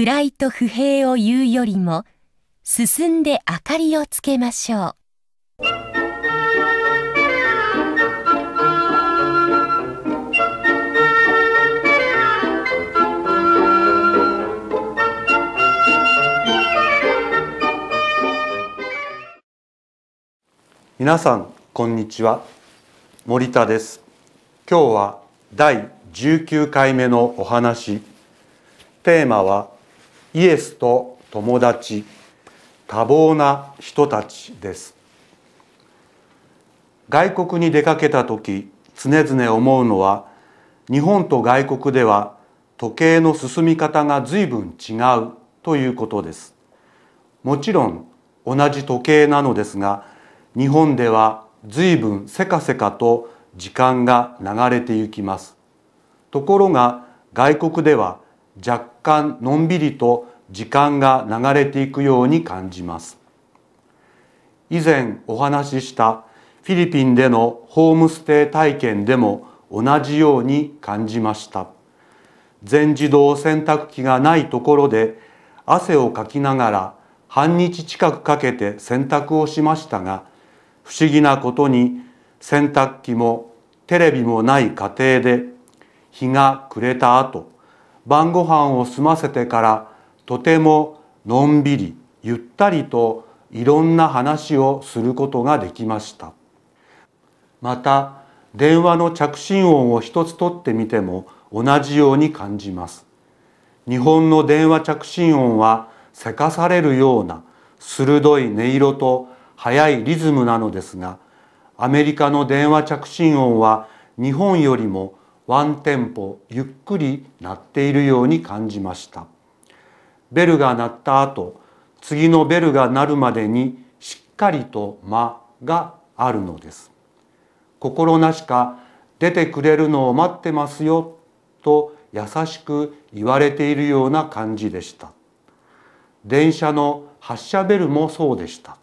暗いと不平を言うよりも進んで明かりをつけましょう皆さんこんにちは森田です今日は第19回目のお話テーマはイエスと友達多忙な人たちです外国に出かけた時常々思うのは日本と外国では時計の進み方が随分違うということですもちろん同じ時計なのですが日本では随分せかせかと時間が流れてゆきますところが外国では若干のんびりと時間が流れていくように感じます以前お話ししたフィリピンでのホームステイ体験でも同じように感じました全自動洗濯機がないところで汗をかきながら半日近くかけて洗濯をしましたが不思議なことに洗濯機もテレビもない家庭で日が暮れた後晩ご飯を済ませてからとてものんびりゆったりといろんな話をすることができましたまた電話の着信音を一つ取ってみても同じように感じます日本の電話着信音はせかされるような鋭い音色と速いリズムなのですがアメリカの電話着信音は日本よりもワンテンポゆっくり鳴っているように感じましたベルが鳴った後次のベルが鳴るまでにしっかりと間があるのです心なしか出てくれるのを待ってますよと優しく言われているような感じでした電車の発車ベルもそうでした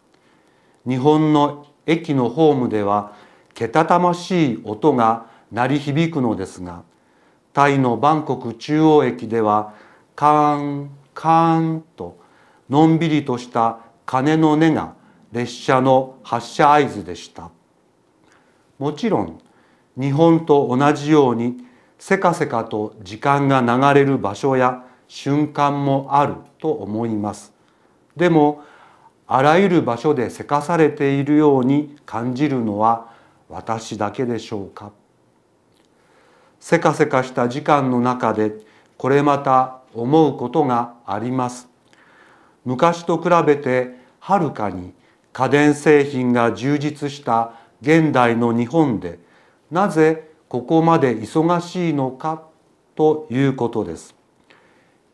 日本の駅のホームではけたたましい音が鳴り響くのですがタイのバンコク中央駅ではカーンカーンとのんびりとした鐘の音が列車の発車合図でしたもちろん日本と同じようにせかせかと時間が流れる場所や瞬間もあると思いますでもあらゆる場所でせかされているように感じるのは私だけでしょうかせかせかした時間の中でこれまた思うことがあります昔と比べてはるかに家電製品が充実した現代の日本でなぜここまで忙しいのかということです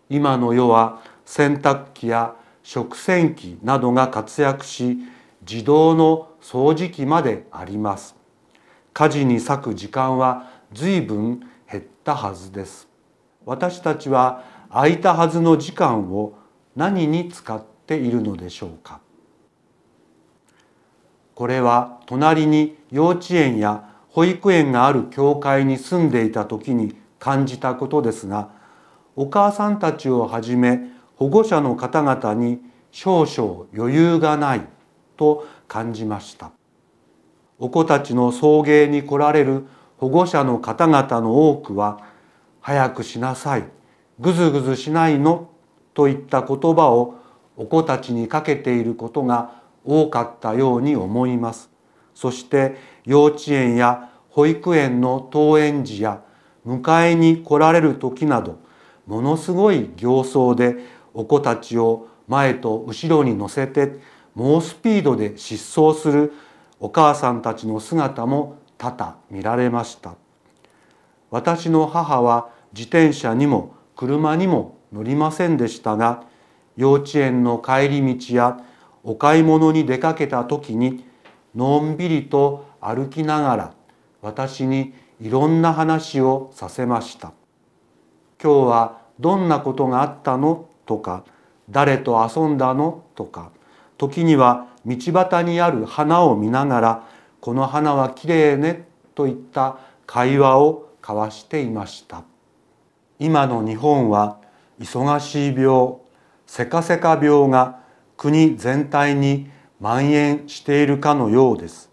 今の世は洗濯機や食洗機などが活躍し自動の掃除機まであります家事に割く時間は随分減ったはずです私たちは空いたはずの時間を何に使っているのでしょうかこれは隣に幼稚園や保育園がある教会に住んでいた時に感じたことですがお母さんたちをはじめ保護者の方々に少々余裕がないと感じましたお子たちの送迎に来られる保護者の方々の多くは「早くしなさい」「ぐずぐずしないの」といった言葉をお子たちにかけていることが多かったように思います。そして幼稚園や保育園の登園時や迎えに来られる時などものすごい形相でお子たちを前と後ろに乗せて猛スピードで疾走するお母さんたちの姿も多々見られました私の母は自転車にも車にも乗りませんでしたが幼稚園の帰り道やお買い物に出かけた時にのんびりと歩きながら私にいろんな話をさせました「今日はどんなことがあったの?」とか「誰と遊んだの?」とか時には道端にある花を見ながらこの花はきれいね」といった会話を交わしていました今の日本は忙しい病せかせか病が国全体に蔓延しているかのようです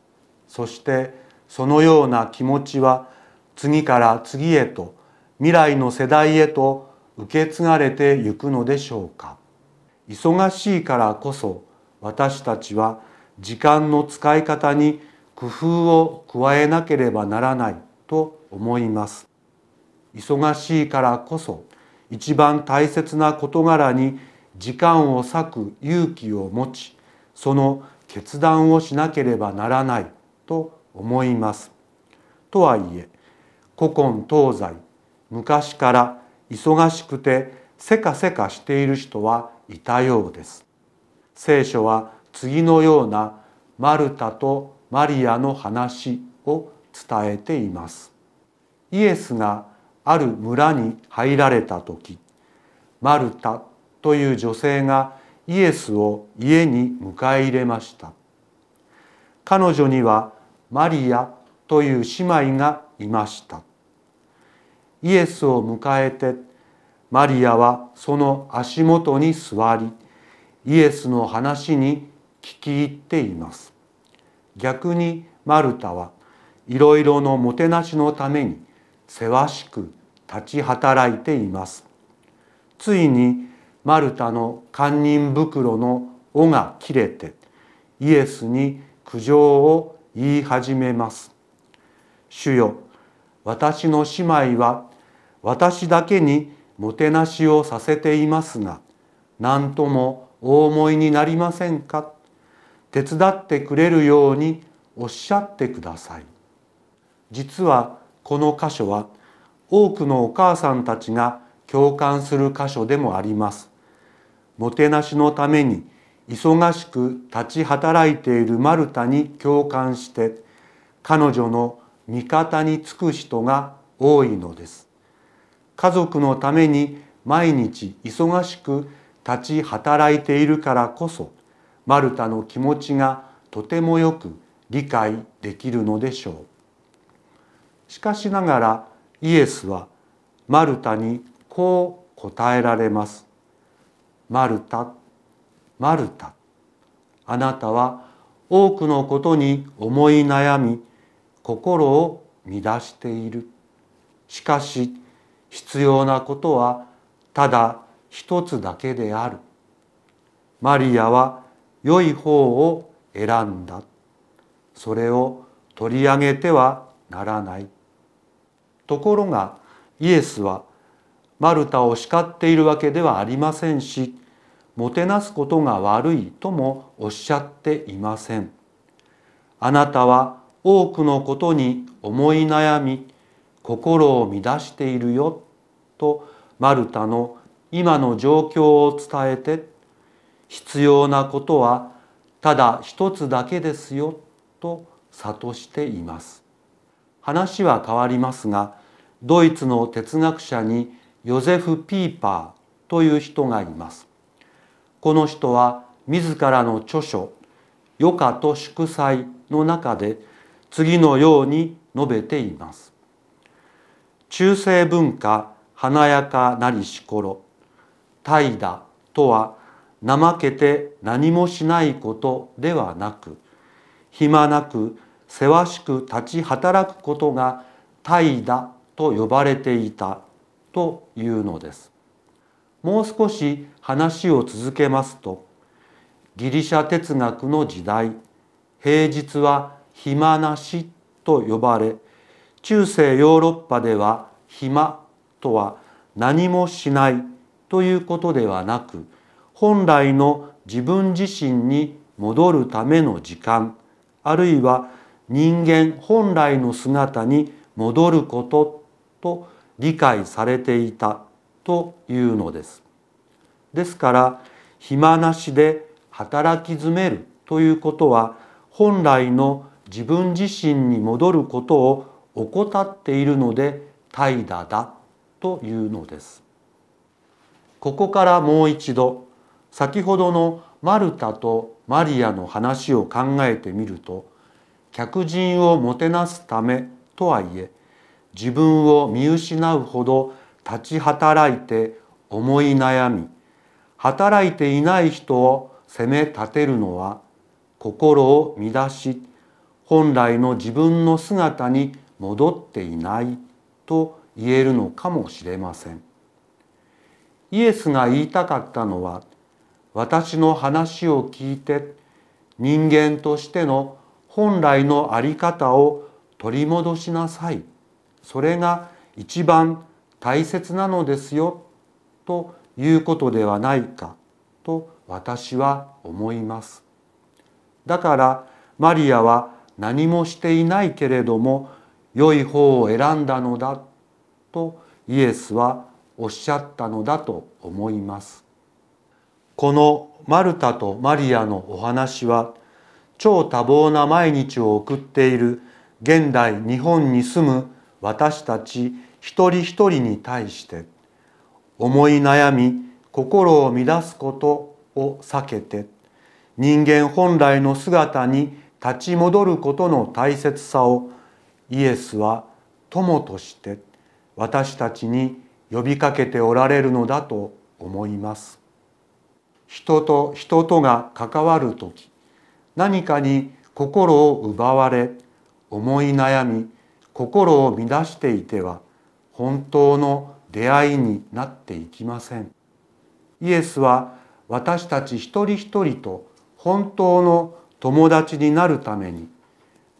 そしてそのような気持ちは次から次へと未来の世代へと受け継がれてゆくのでしょうか忙しいからこそ私たちは時間の使い方に工夫を加えなければならないと思います忙しいからこそ一番大切な事柄に時間を割く勇気を持ちその決断をしなければならないと思いますとはいえ古今東西昔から忙しくてせかせかしている人はいたようです聖書は次のようなマルタとマリアの話を伝えていますイエスがある村に入られた時マルタという女性がイエスを家に迎え入れました彼女にはマリアという姉妹がいましたイエスを迎えてマリアはその足元に座りイエスの話に聞き入っています逆にマルタはいろいろのもてなしのためにせわしく立ち働いていますついにマルタの堪忍袋の尾が切れてイエスに苦情を言い始めます主よ私の姉妹は私だけにもてなしをさせていますが何ともお思いになりませんか手伝ってくれるようにおっしゃってください。実はこの箇所は多くのお母さんたちが共感する箇所でもあります。もてなしのために忙しく立ち働いているマルタに共感して彼女の味方につく人が多いのです。家族のために毎日忙しく立ち働いているからこそマルタの気持ちがとてもよく理解できるのでしょうしかしながらイエスはマルタにこう答えられますマルタマルタあなたは多くのことに思い悩み心を乱しているしかし必要なことはただ一つだけであるマリアは良い方を選んだそれを取り上げてはならないところがイエスはマルタを叱っているわけではありませんしもてなすことが悪いともおっしゃっていませんあなたは多くのことに思い悩み心を乱しているよとマルタの今の状況を伝えて必要なことはただ一つだけですよと諭しています話は変わりますがドイツの哲学者にヨゼフ・ピーパーという人がいますこの人は自らの著書「余暇と祝祭」の中で次のように述べています中世文化華やかなりし頃怠惰とは怠けて何もしないことではなく暇なくせわしく立ち働くことが怠惰と呼ばれていたというのですもう少し話を続けますとギリシャ哲学の時代平日は暇なしと呼ばれ中世ヨーロッパでは暇とは何もしないということではなく本来の自分自身に戻るための時間あるいは人間本来の姿に戻ることと理解されていたというのです。ですから暇なしで働き詰めるということは本来の自分自身に戻ることを怠っているので怠惰だというのです。ここからもう一度先ほどのマルタとマリアの話を考えてみると客人をもてなすためとはいえ自分を見失うほど立ち働いて思い悩み働いていない人を責め立てるのは心を乱し本来の自分の姿に戻っていないと言えるのかもしれませんイエスが言いたかったのは私の話を聞いて人間としての本来の在り方を取り戻しなさいそれが一番大切なのですよということではないかと私は思います。だからマリアは何もしていないけれども良い方を選んだのだとイエスはおっしゃったのだと思います。このマルタとマリアのお話は超多忙な毎日を送っている現代日本に住む私たち一人一人に対して思い悩み心を乱すことを避けて人間本来の姿に立ち戻ることの大切さをイエスは友として私たちに呼びかけておられるのだと思います。人と人とが関わる時何かに心を奪われ思い悩み心を乱していては本当の出会いになっていきませんイエスは私たち一人一人と本当の友達になるために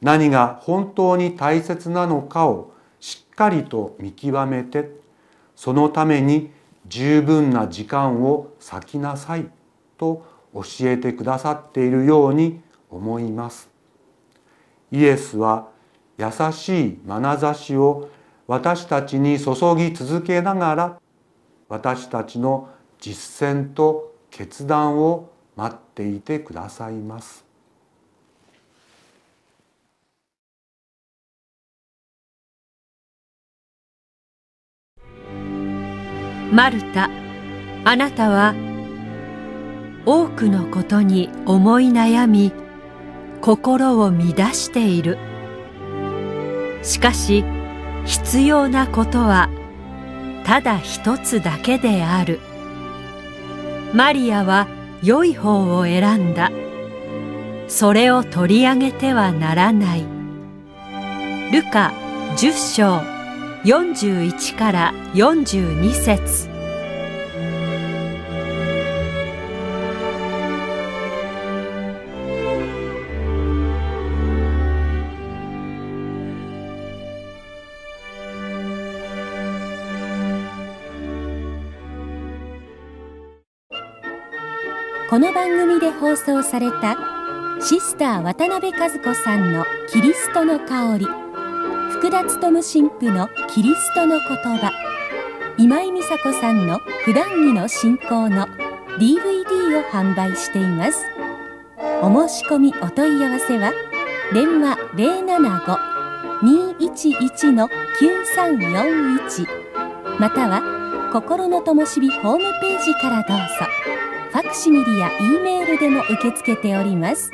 何が本当に大切なのかをしっかりと見極めてそのために十分な時間を割きなさいと教えてくださっているように思いますイエスは優しい眼差しを私たちに注ぎ続けながら私たちの実践と決断を待っていてくださいます。マルタ、あなたは多くのことに思い悩み心を乱しているしかし必要なことはただ一つだけであるマリアは良い方を選んだそれを取り上げてはならないルカ10章41から42節この番組で放送されたシスター渡辺和子さんの「キリストの香り」福田勉神父の「キリストの言葉」今井美佐子さんの「普段着の信仰」の DVD を販売しています。お申し込みお問い合わせは電話075-211の9341または心のともしホームページからどうぞ。各クシミリア E メールでも受け付けております